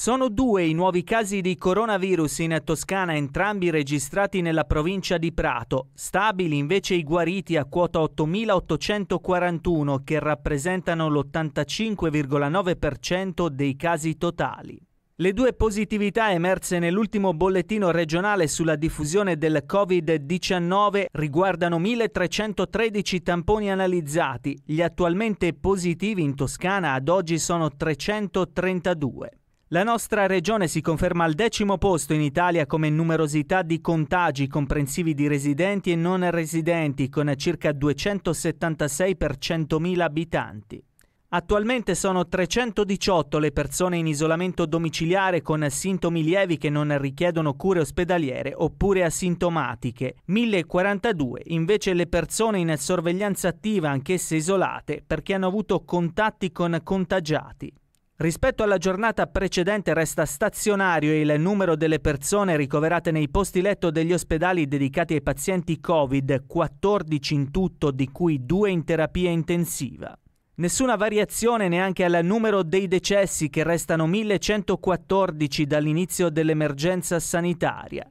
Sono due i nuovi casi di coronavirus in Toscana, entrambi registrati nella provincia di Prato. Stabili invece i guariti a quota 8.841, che rappresentano l'85,9% dei casi totali. Le due positività emerse nell'ultimo bollettino regionale sulla diffusione del Covid-19 riguardano 1.313 tamponi analizzati. Gli attualmente positivi in Toscana ad oggi sono 332. La nostra regione si conferma al decimo posto in Italia come numerosità di contagi comprensivi di residenti e non residenti, con circa 276 per 100.000 abitanti. Attualmente sono 318 le persone in isolamento domiciliare con sintomi lievi che non richiedono cure ospedaliere oppure asintomatiche, 1042 invece le persone in sorveglianza attiva anch'esse isolate perché hanno avuto contatti con contagiati. Rispetto alla giornata precedente resta stazionario il numero delle persone ricoverate nei posti letto degli ospedali dedicati ai pazienti Covid, 14 in tutto, di cui 2 in terapia intensiva. Nessuna variazione neanche al numero dei decessi che restano 1114 dall'inizio dell'emergenza sanitaria.